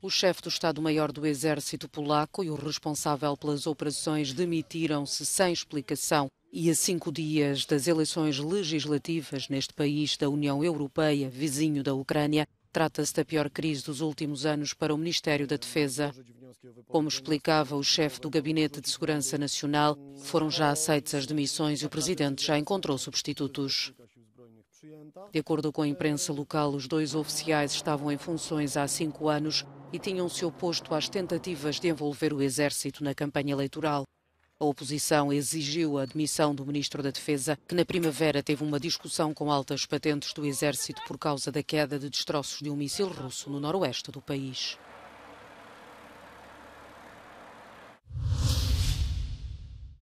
O chefe do Estado-Maior do Exército Polaco e o responsável pelas operações demitiram-se sem explicação. E a cinco dias das eleições legislativas neste país da União Europeia, vizinho da Ucrânia, trata-se da pior crise dos últimos anos para o Ministério da Defesa. Como explicava o chefe do Gabinete de Segurança Nacional, foram já aceitas as demissões e o presidente já encontrou substitutos. De acordo com a imprensa local, os dois oficiais estavam em funções há cinco anos e tinham-se oposto às tentativas de envolver o Exército na campanha eleitoral. A oposição exigiu a demissão do Ministro da Defesa, que na primavera teve uma discussão com altas patentes do Exército por causa da queda de destroços de um míssil russo no noroeste do país.